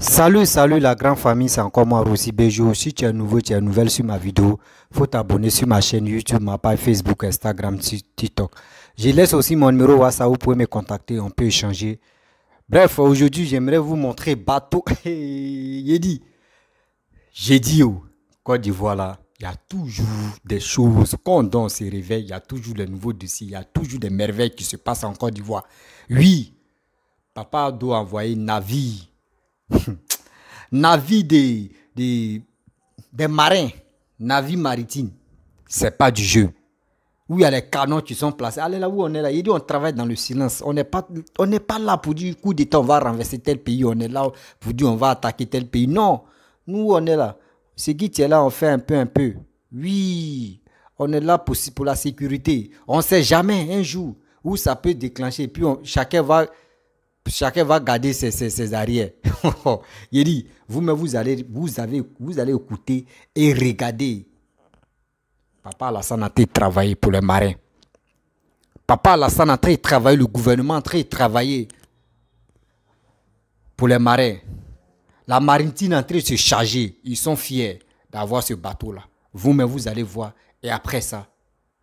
Salut, salut la grande famille, c'est encore moi Rossi Bejo. Si tu es nouveau, tu es nouvelle sur ma vidéo, faut t'abonner sur ma chaîne YouTube, ma page Facebook, Instagram, TikTok. Je laisse aussi mon numéro WhatsApp, vous pouvez me contacter, on peut échanger. Bref, aujourd'hui, j'aimerais vous montrer bateau. J'ai dit, j'ai dit, oh, Côte d'Ivoire là, il y a toujours des choses. Quand on se réveille, il y a toujours des nouveaux dossiers, il y a toujours des merveilles qui se passent en Côte d'Ivoire. Oui, papa doit envoyer navire Hmm. Navi des, des, des marins, navis maritime, c'est pas du jeu. Où il y a les canons qui sont placés. Allez là où on est là. Il dit on travaille dans le silence. On n'est pas, on n'est pas là pour dire coup d'État, on va renverser tel pays. On est là pour dire on va attaquer tel pays. Non. Nous, on est là. Ce qui est là, on fait un peu, un peu. Oui. On est là pour, pour la sécurité. On ne sait jamais un jour où ça peut déclencher. Puis chacun va chacun va garder ses, ses, arrières. il dit, vous-même, vous allez, vous, avez, vous allez écouter et regarder. Papa Alassane a travaillé pour les marins. Papa Alassane a travaillé, le gouvernement a très travaillé pour les marins. La marine est en se charger. Ils sont fiers d'avoir ce bateau-là. Vous-même, vous allez voir. Et après ça,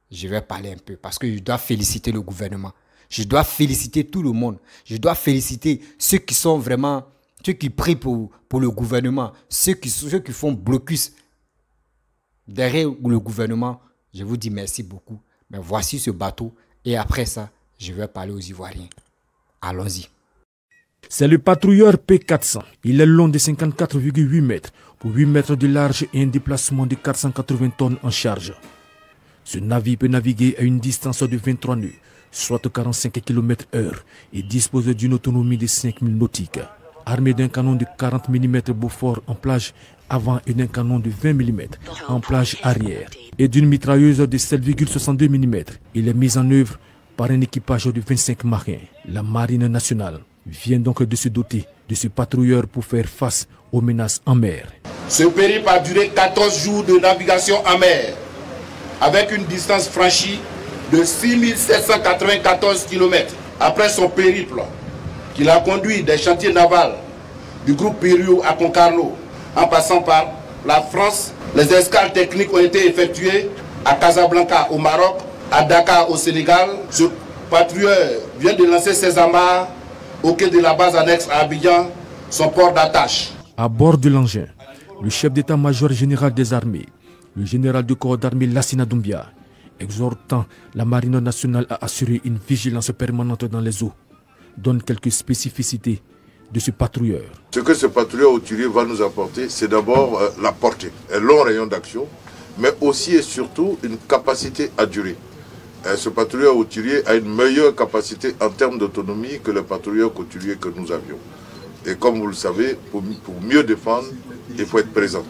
je vais parler un peu parce que je dois féliciter le gouvernement. Je dois féliciter tout le monde. Je dois féliciter ceux qui sont vraiment, ceux qui prient pour, le gouvernement, ceux qui, ceux qui font blocus derrière le gouvernement. Je vous dis merci beaucoup. Mais voici ce bateau. Et après ça, je vais parler aux Ivoiriens. Allons-y. C'est le patrouilleur P400. Il est long de 54,8 mètres pour 8 mètres de large et un déplacement de 480 tonnes en charge. Ce navire peut naviguer à une distance de 23 nœuds soit 45 km heure, et dispose d'une autonomie de 5000 nautiques. Armé d'un canon de 40 mm Beaufort en plage avant et d'un canon de 20 mm en plage arrière et d'une mitrailleuse de 7,62 mm, il est mis en œuvre par un équipage de 25 marins. La Marine nationale vient donc de se doter de ce patrouilleur pour faire face aux menaces en mer. Ce périple a duré 14 jours de navigation en mer avec une distance franchie de 6794 km. Après son périple, qu'il a conduit des chantiers navals du groupe Pérou à Concarlo en passant par la France, les escales techniques ont été effectuées à Casablanca au Maroc, à Dakar au Sénégal. Ce patrouilleur vient de lancer ses amarres au quai de la base annexe à Abidjan, son port d'attache. À bord de l'engin, le chef d'état-major général des armées, le général du corps d'armée Lassina Doumbia, exhortant la marine nationale à assurer une vigilance permanente dans les eaux, donne quelques spécificités de ce patrouilleur. Ce que ce patrouilleur auturier va nous apporter, c'est d'abord euh, la portée, un long rayon d'action, mais aussi et surtout une capacité à durer. Euh, ce patrouilleur auturier a une meilleure capacité en termes d'autonomie que le patrouilleur auturier que nous avions. Et comme vous le savez, pour, pour mieux défendre, il faut être présent.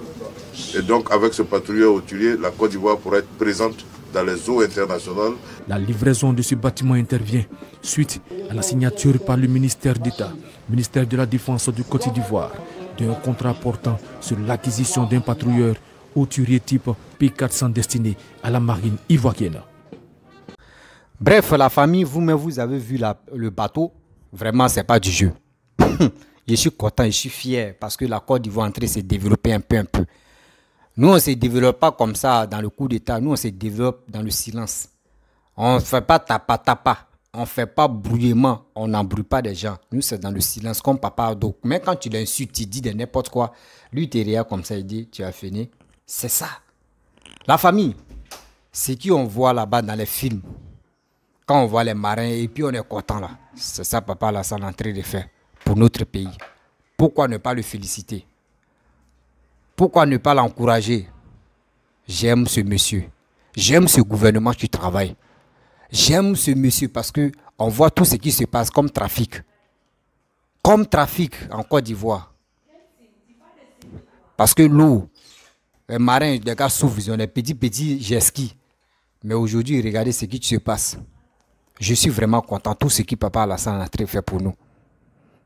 Et donc avec ce patrouilleur auturier, la Côte d'Ivoire pourra être présente les eaux internationales. La livraison de ce bâtiment intervient suite à la signature par le ministère d'État, ministère de la Défense du Côte d'Ivoire, d'un contrat portant sur l'acquisition d'un patrouilleur au turier type P400 destiné à la marine ivoirienne. Bref, la famille, vous-même, vous avez vu le bateau. Vraiment, c'est pas du jeu. je suis content, je suis fier parce que la Côte d'Ivoire entrée se développer un peu, un peu. Nous, on ne se développe pas comme ça dans le coup d'État. Nous, on se développe dans le silence. On ne fait pas tapa-tapa. On ne fait pas brouillement. On n'embrouille pas des gens. Nous, c'est dans le silence, comme papa. Donc, mais quand tu l'insultes, il dit de n'importe quoi. Lui, tu rien comme ça, il dit, tu as fini. C'est ça. La famille, c'est qui on voit là-bas dans les films. Quand on voit les marins et puis on est content là. C'est ça, papa, là, ça l'entrée de faire pour notre pays. Pourquoi ne pas le féliciter pourquoi ne pas l'encourager J'aime ce monsieur. J'aime ce gouvernement qui travaille. J'aime ce monsieur parce que on voit tout ce qui se passe comme trafic. Comme trafic en Côte d'Ivoire. Parce que l'eau, les marins, les gars souffrent, ils ont des petits, petits Mais aujourd'hui, regardez ce qui se passe. Je suis vraiment content, tout ce qui Papa Alassane a fait pour nous.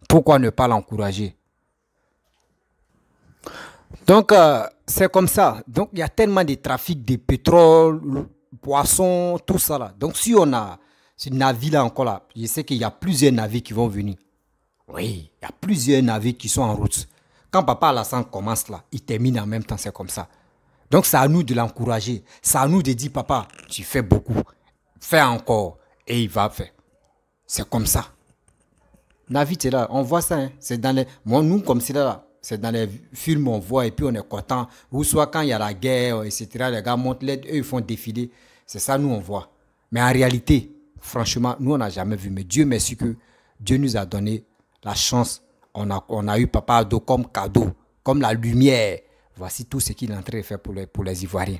Pourquoi ne pas l'encourager donc, euh, c'est comme ça. Donc, il y a tellement de trafic de pétrole, poisson, tout ça là. Donc, si on a ce navire là encore là, je sais qu'il y a plusieurs navires qui vont venir. Oui, il y a plusieurs navires qui sont en route. Quand Papa Alassane commence là, il termine en même temps, c'est comme ça. Donc, c'est à nous de l'encourager. C'est à nous de dire, Papa, tu fais beaucoup. Fais encore. Et il va faire. C'est comme ça. Navire, là. On voit ça. Hein. C'est dans les. Moi, nous, comme c'est là c'est dans les films on voit et puis on est content. Ou soit quand il y a la guerre, etc., les gars montent l'aide, eux ils font défiler. C'est ça, nous on voit. Mais en réalité, franchement, nous on n'a jamais vu. Mais Dieu merci que Dieu nous a donné la chance. On a, on a eu Papa Ado comme cadeau, comme la lumière. Voici tout ce qu'il est en faire pour les, pour les Ivoiriens.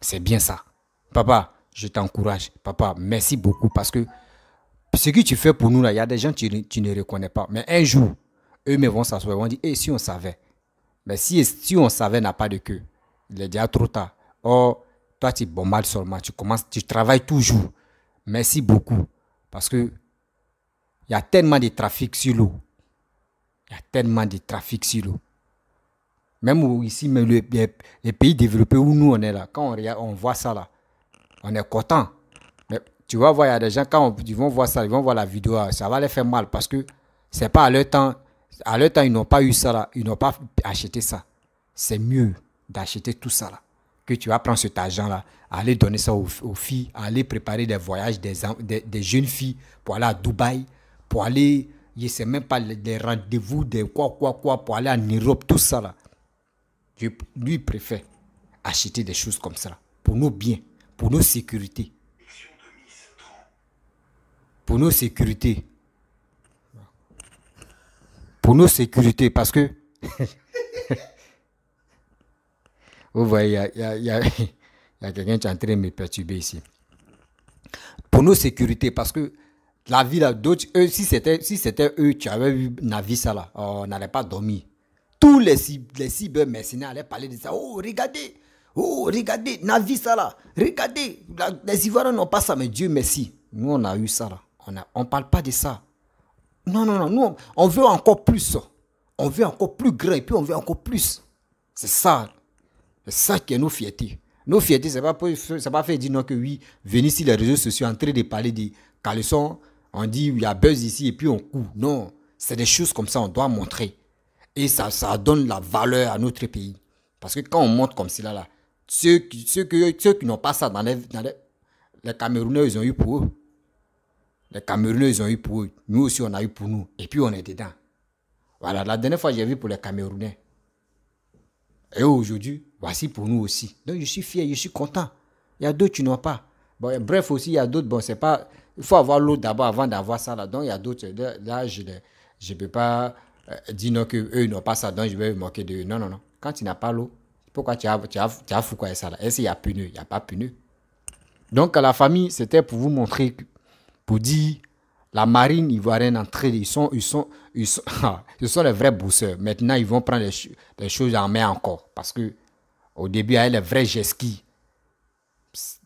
C'est bien ça. Papa, je t'encourage. Papa, merci beaucoup parce que ce que tu fais pour nous, là, il y a des gens que tu ne reconnais pas. Mais un jour, eux-mêmes vont s'asseoir et vont dire, eh, si on savait. Mais si, si on savait n'a pas de queue, il est déjà trop tard. Or, toi, tu es bon mal seulement, tu commences, tu travailles toujours. Merci beaucoup. Parce que il y a tellement de trafic sur l'eau. Il y a tellement de trafic sur l'eau. Même ici, même les, pays développés où nous on est là, quand on, voit ça là, on est content. Mais tu vois, voir, il y a des gens, quand ils vont voir ça, ils vont voir la vidéo, ah, ça va les faire mal parce que c'est pas à leur temps à leur temps, ils n'ont pas eu ça là. Ils n'ont pas acheté ça. C'est mieux d'acheter tout ça là. Que tu vas prendre cet argent-là, aller donner ça aux, filles, aller préparer des voyages des, des, jeunes filles pour aller à Dubaï, pour aller, je ne sais même pas, des rendez-vous, des quoi, quoi, quoi, pour aller en Europe, tout ça là. Je, lui, préfère acheter des choses comme ça pour nos biens, pour nos sécurités. Pour nos sécurités pour nos sécurités, parce que... Vous voyez, il y a, quelqu'un qui est en train de me perturber ici. Pour nos sécurités, parce que la vie, d'autres, eux, si c'était, si c'était eux, tu avais vu Navi ça oh, on n'allait pas dormir. Tous les, les cyber mercenaires allaient parler de ça. Oh, regardez, oh, regardez, Navi ça regardez, les Ivoiriens n'ont pas ça, mais Dieu merci. Nous, on a eu ça là. On ne on parle pas de ça. Non, non, non, nous, on veut encore plus. On veut encore plus grand et puis on veut encore plus. C'est ça. C'est ça qui est nos fiertés. Nos fiertés, ça va pas, faire dire non que oui, venez ici les réseaux sociaux, en train de parler des caleçons, on dit il y a buzz ici et puis on coupe. Non, c'est des choses comme ça, on doit montrer. Et ça, ça donne la valeur à notre pays. Parce que quand on montre comme cela, là, ceux, qui, ceux, qui, ceux qui n'ont pas ça dans les, les, les Camerounais, ils ont eu pour eux. Les Camerounais, ils ont eu pour eux. Nous aussi, on a eu pour nous. Et puis, on est dedans. Voilà, la dernière fois, j'ai vu pour les Camerounais. Et aujourd'hui, voici pour nous aussi. Donc, je suis fier, je suis content. Il y a d'autres qui n'ont pas. Bon, bref, aussi, il y a d'autres. Bon, c'est pas. Il faut avoir l'eau d'abord avant d'avoir ça. Là. Donc, il y a d'autres. Là, je ne peux pas euh, dire non qu'eux n'ont pas ça. Donc, je vais me moquer d'eux. Non, non, non. Quand tu n'as pas l'eau, pourquoi tu as, tu as, tu as fou quoi ça là Est-ce qu'il y a pneu Il n'y a pas pneu. Donc, à la famille, c'était pour vous montrer pour dire la marine ivoirienne en train, ils sont, ils sont, ils sont, ah, sont les vrais bousseurs. Maintenant, ils vont prendre les, choses en main encore. Parce que au début, il y avait les vrais jet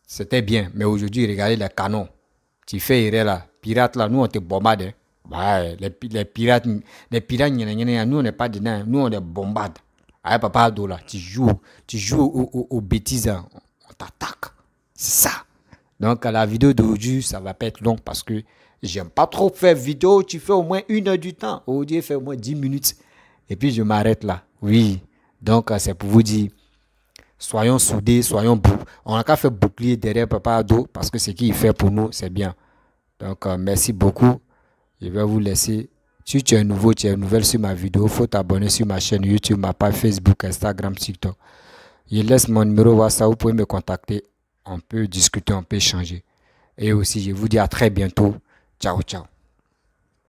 C'était bien. Mais aujourd'hui, regardez les canons. Tu fais est là. Pirates là, nous on te bombarde. Hein. Bah, les, pirates, les pirates, nous on n'est pas dedans. Nous on les bombarde. Ah, papa, là, tu joues, tu joues aux, bêtises. Hein. On t'attaque. C'est ça. Donc, la vidéo d'aujourd'hui, ça va pas être long parce que j'aime pas trop faire vidéo. Tu fais au moins une heure du temps. Aujourd'hui, fait au moins 10 minutes. Et puis, je m'arrête là. Oui. Donc, euh, c'est pour vous dire, soyons soudés, soyons On n'a qu'à faire bouclier derrière Papa Ado parce que ce qu'il fait pour nous, c'est bien. Donc, euh, merci beaucoup. Je vais vous laisser. Si tu es nouveau, tu es nouvelle sur ma vidéo, faut t'abonner sur ma chaîne YouTube, ma page Facebook, Instagram, TikTok. Je laisse mon numéro WhatsApp, vous pouvez me contacter on peut discuter, on peut échanger. Et aussi, je vous dis à très bientôt. Ciao, ciao.